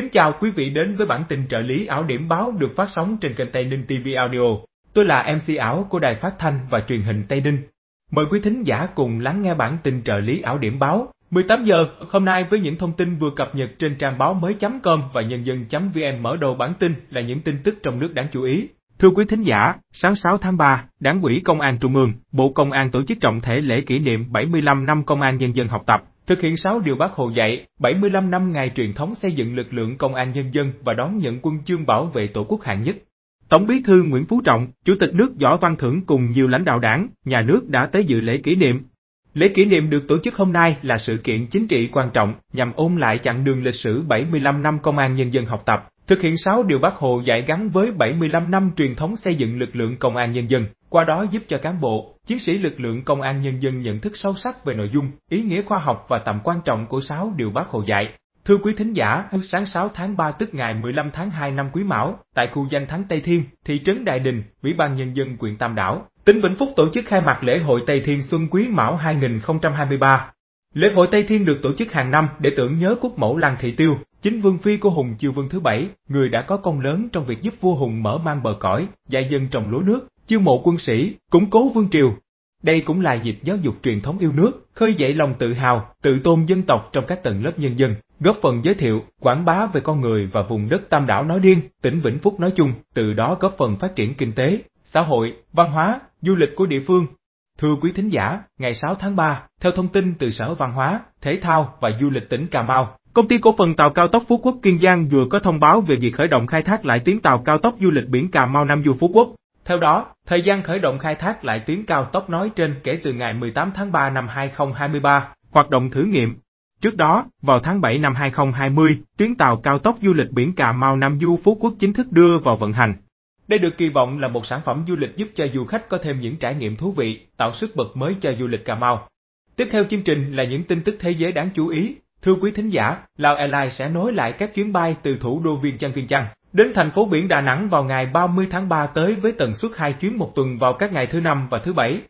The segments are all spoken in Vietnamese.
Kính chào quý vị đến với bản tin trợ lý ảo điểm báo được phát sóng trên kênh Tây Ninh TV Audio. Tôi là MC ảo của Đài Phát Thanh và Truyền hình Tây Ninh. Mời quý thính giả cùng lắng nghe bản tin trợ lý ảo điểm báo 18 giờ hôm nay với những thông tin vừa cập nhật trên trang báo mới.com và nhân dân.vn mở đầu bản tin là những tin tức trong nước đáng chú ý. Thưa quý thính giả, sáng 6 tháng 3, Đảng ủy Công an Trung ương, Bộ Công an tổ chức trọng thể lễ kỷ niệm 75 năm Công an Nhân dân học tập, Thực hiện 6 điều bác Hồ dạy, 75 năm ngày truyền thống xây dựng lực lượng công an nhân dân và đón nhận quân chương bảo vệ tổ quốc hạng nhất. Tổng bí thư Nguyễn Phú Trọng, Chủ tịch nước Võ Văn Thưởng cùng nhiều lãnh đạo đảng, nhà nước đã tới dự lễ kỷ niệm. Lễ kỷ niệm được tổ chức hôm nay là sự kiện chính trị quan trọng nhằm ôn lại chặng đường lịch sử 75 năm công an nhân dân học tập, thực hiện 6 điều bác Hồ dạy gắn với 75 năm truyền thống xây dựng lực lượng công an nhân dân qua đó giúp cho cán bộ, chiến sĩ lực lượng công an nhân dân nhận thức sâu sắc về nội dung, ý nghĩa khoa học và tầm quan trọng của 6 điều bác Hồ dạy. Thưa quý thính giả, sáng 6 tháng 3 tức ngày 15 tháng 2 năm Quý Mão, tại khu danh thắng Tây Thiên, thị trấn Đại Đình, Ủy ban Nhân dân huyện Tam Đảo, tỉnh Vĩnh Phúc tổ chức khai mạc lễ hội Tây Thiên Xuân Quý Mão 2023. Lễ hội Tây Thiên được tổ chức hàng năm để tưởng nhớ quốc mẫu Lan Thị Tiêu, chính vương phi của Hùng Chiêu Vương thứ bảy, người đã có công lớn trong việc giúp vua Hùng mở mang bờ cõi, dạy dân trồng lúa nước, chiêu mộ quân sĩ, củng cố vương triều. Đây cũng là dịp giáo dục truyền thống yêu nước, khơi dậy lòng tự hào, tự tôn dân tộc trong các tầng lớp nhân dân, góp phần giới thiệu, quảng bá về con người và vùng đất Tam Đảo nói riêng, tỉnh Vĩnh Phúc nói chung, từ đó góp phần phát triển kinh tế, xã hội, văn hóa, du lịch của địa phương. Thưa quý thính giả, ngày 6 tháng 3, theo thông tin từ Sở Văn hóa, Thể thao và Du lịch tỉnh Cà Mau, Công ty cổ phần tàu cao tốc Phú Quốc Kiên Giang vừa có thông báo về việc khởi động khai thác lại tuyến tàu cao tốc du lịch biển Cà Mau Nam Du Phú Quốc. Theo đó, thời gian khởi động khai thác lại tuyến cao tốc nói trên kể từ ngày 18 tháng 3 năm 2023, hoạt động thử nghiệm. Trước đó, vào tháng 7 năm 2020, tuyến tàu cao tốc du lịch biển Cà Mau Nam Du Phú Quốc chính thức đưa vào vận hành. Đây được kỳ vọng là một sản phẩm du lịch giúp cho du khách có thêm những trải nghiệm thú vị, tạo sức bật mới cho du lịch Cà Mau. Tiếp theo chương trình là những tin tức thế giới đáng chú ý. Thưa quý thính giả, Lao Airlines sẽ nối lại các chuyến bay từ thủ đô Viên Chăn Viên Chăn. Đến thành phố biển Đà Nẵng vào ngày 30 tháng 3 tới với tần suất hai chuyến một tuần vào các ngày thứ năm và thứ bảy.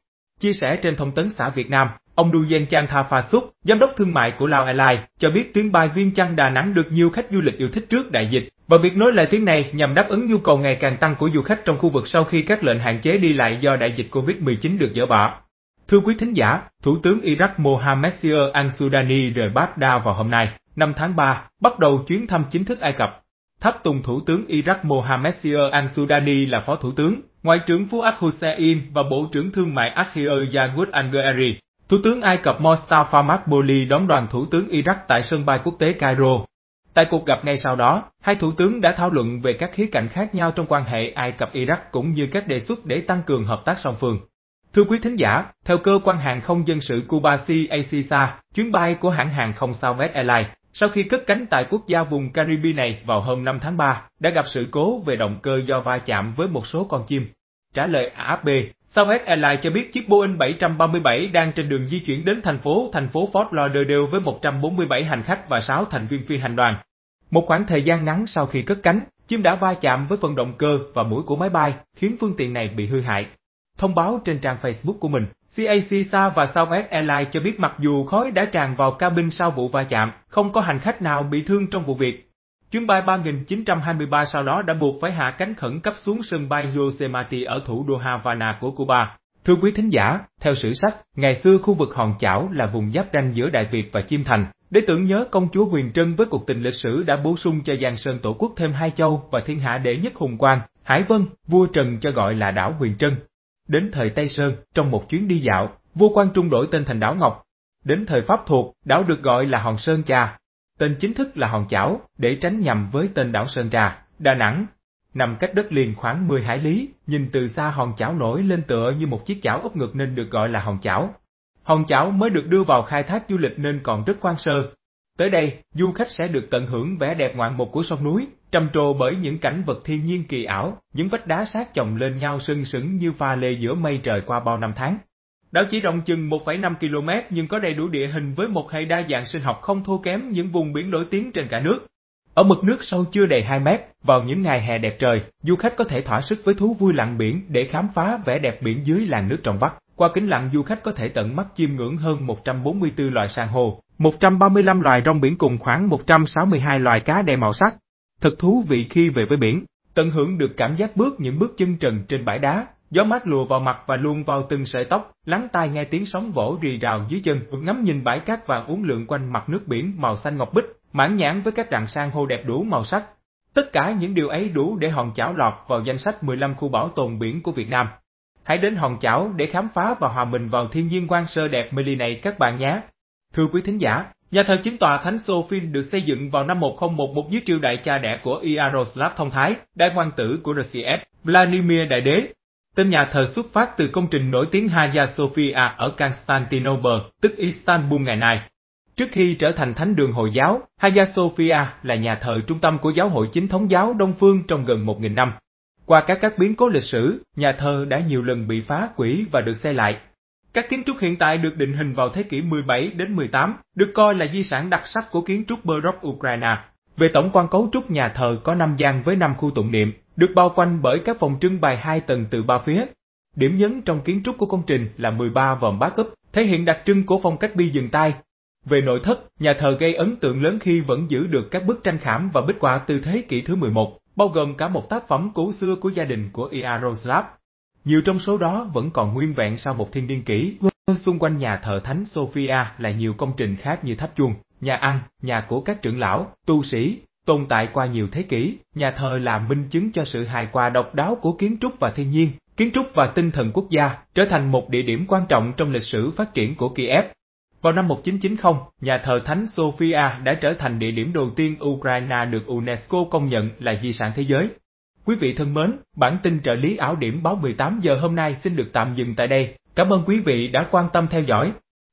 Chia sẻ trên thông tấn xã Việt Nam, ông Du Yen Chang Tha Pha Suk, giám đốc thương mại của Lao Airlines, cho biết tuyến bay Viên Chang Đà Nẵng được nhiều khách du lịch yêu thích trước đại dịch và việc nối lại tuyến này nhằm đáp ứng nhu cầu ngày càng tăng của du khách trong khu vực sau khi các lệnh hạn chế đi lại do đại dịch Covid-19 được dỡ bỏ. Thưa quý thính giả, Thủ tướng Iraq Mohamed Sir Al-Sudani rời Baghdad vào hôm nay, 5 tháng 3, bắt đầu chuyến thăm chính thức Ai Cập tháp tùng Thủ tướng Iraq Mohammed Sir al-Sudani là phó thủ tướng, Ngoại trưởng Fuad Hussein và Bộ trưởng Thương mại Akhir Yahud al Thủ tướng Ai Cập Mostafa Makbuli đón đoàn Thủ tướng Iraq tại sân bay quốc tế Cairo. Tại cuộc gặp ngay sau đó, hai thủ tướng đã thảo luận về các khía cạnh khác nhau trong quan hệ Ai Cập-Iraq cũng như các đề xuất để tăng cường hợp tác song phương. Thưa quý thính giả, theo cơ quan hàng không dân sự Cuba CACSA, chuyến bay của hãng hàng không Southwest Airlines, sau khi cất cánh tại quốc gia vùng Caribe này vào hôm 5 tháng 3, đã gặp sự cố về động cơ do va chạm với một số con chim. Trả lời AFP, Southwest Airlines cho biết chiếc Boeing 737 đang trên đường di chuyển đến thành phố thành phố Fort Lauderdale với 147 hành khách và 6 thành viên phi hành đoàn. Một khoảng thời gian ngắn sau khi cất cánh, chim đã va chạm với phần động cơ và mũi của máy bay, khiến phương tiện này bị hư hại. Thông báo trên trang Facebook của mình, CAC Sa và Southwest Airlines cho biết mặc dù khói đã tràn vào cabin sau vụ va chạm, không có hành khách nào bị thương trong vụ việc. Chuyến bay 3923 sau đó đã buộc phải hạ cánh khẩn cấp xuống sân bay Yosemite ở thủ đô Havana của Cuba. Thưa quý thính giả, theo sử sách, ngày xưa khu vực Hòn Chảo là vùng giáp ranh giữa Đại Việt và Chiêm Thành. Để tưởng nhớ công chúa Huyền Trân với cuộc tình lịch sử đã bổ sung cho Giang Sơn Tổ quốc thêm hai châu và thiên hạ đệ nhất hùng quang, Hải Vân, vua Trần cho gọi là đảo Huyền Trân. Đến thời Tây Sơn, trong một chuyến đi dạo, vua Quang Trung đổi tên thành đảo Ngọc. Đến thời Pháp thuộc, đảo được gọi là Hòn Sơn Trà. Tên chính thức là Hòn Chảo, để tránh nhầm với tên đảo Sơn Trà, Đà Nẵng. Nằm cách đất liền khoảng 10 hải lý, nhìn từ xa hòn chảo nổi lên tựa như một chiếc chảo úp ngược nên được gọi là hòn chảo. Hòn chảo mới được đưa vào khai thác du lịch nên còn rất quan sơ. Tới đây, du khách sẽ được tận hưởng vẻ đẹp ngoạn mục của sông núi, trầm trồ bởi những cảnh vật thiên nhiên kỳ ảo, những vách đá sát chồng lên nhau sưng sững như pha lê giữa mây trời qua bao năm tháng. Đảo chỉ rộng chừng 1,5 km nhưng có đầy đủ địa hình với một hệ đa dạng sinh học không thua kém những vùng biển nổi tiếng trên cả nước. Ở mực nước sâu chưa đầy 2 mét, vào những ngày hè đẹp trời, du khách có thể thỏa sức với thú vui lặn biển để khám phá vẻ đẹp biển dưới làn nước trong vắt. Qua kính lặn du khách có thể tận mắt chiêm ngưỡng hơn 144 loài san hô, 135 loài rong biển cùng khoảng 162 loài cá đầy màu sắc, Thật thú vị khi về với biển, tận hưởng được cảm giác bước những bước chân trần trên bãi đá, gió mát lùa vào mặt và luôn vào từng sợi tóc, lắng tai nghe tiếng sóng vỗ rì rào dưới chân, ngắm nhìn bãi cát vàng uốn lượn quanh mặt nước biển màu xanh ngọc bích, mãn nhãn với các rặng san hô đẹp đủ màu sắc. Tất cả những điều ấy đủ để Hòn Chảo lọt vào danh sách 15 khu bảo tồn biển của Việt Nam. Hãy đến Hòn Chảo để khám phá và hòa mình vào thiên nhiên quang sơ đẹp mê ly này các bạn nhé. Thưa quý thính giả, Nhà thờ chính tòa Thánh Sophie được xây dựng vào năm 1011 dưới triều đại cha đẻ của Iaroslav Thông Thái, đại hoàng tử của Rcf, Vladimir Đại Đế. Tên nhà thờ xuất phát từ công trình nổi tiếng Hagia Sophia ở Constantinople, tức Istanbul ngày nay. Trước khi trở thành thánh đường Hồi giáo, Hagia Sophia là nhà thờ trung tâm của giáo hội chính thống giáo Đông Phương trong gần 1.000 năm. Qua các các biến cố lịch sử, nhà thờ đã nhiều lần bị phá hủy và được xây lại, các kiến trúc hiện tại được định hình vào thế kỷ 17 đến 18, được coi là di sản đặc sắc của kiến trúc Baroque Ukraine. Về tổng quan cấu trúc nhà thờ có 5 gian với 5 khu tụng niệm, được bao quanh bởi các phòng trưng bày hai tầng từ ba phía. Điểm nhấn trong kiến trúc của công trình là 13 vòm bá úp, thể hiện đặc trưng của phong cách bi dừng tay. Về nội thất, nhà thờ gây ấn tượng lớn khi vẫn giữ được các bức tranh khảm và bích họa từ thế kỷ thứ 11, bao gồm cả một tác phẩm cổ xưa của gia đình của Iaroslav nhiều trong số đó vẫn còn nguyên vẹn sau một thiên niên kỷ. Vâng. Xung quanh nhà thờ Thánh Sophia là nhiều công trình khác như tháp chuông, nhà ăn, nhà của các trưởng lão, tu sĩ, tồn tại qua nhiều thế kỷ. Nhà thờ là minh chứng cho sự hài hòa độc đáo của kiến trúc và thiên nhiên, kiến trúc và tinh thần quốc gia, trở thành một địa điểm quan trọng trong lịch sử phát triển của Kiev. Vào năm 1990, nhà thờ Thánh Sofia đã trở thành địa điểm đầu tiên Ukraine được UNESCO công nhận là di sản thế giới. Quý vị thân mến, bản tin trợ lý ảo điểm báo 18 giờ hôm nay xin được tạm dừng tại đây. Cảm ơn quý vị đã quan tâm theo dõi.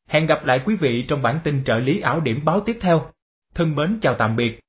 Hẹn gặp lại quý vị trong bản tin trợ lý ảo điểm báo tiếp theo. Thân mến chào tạm biệt.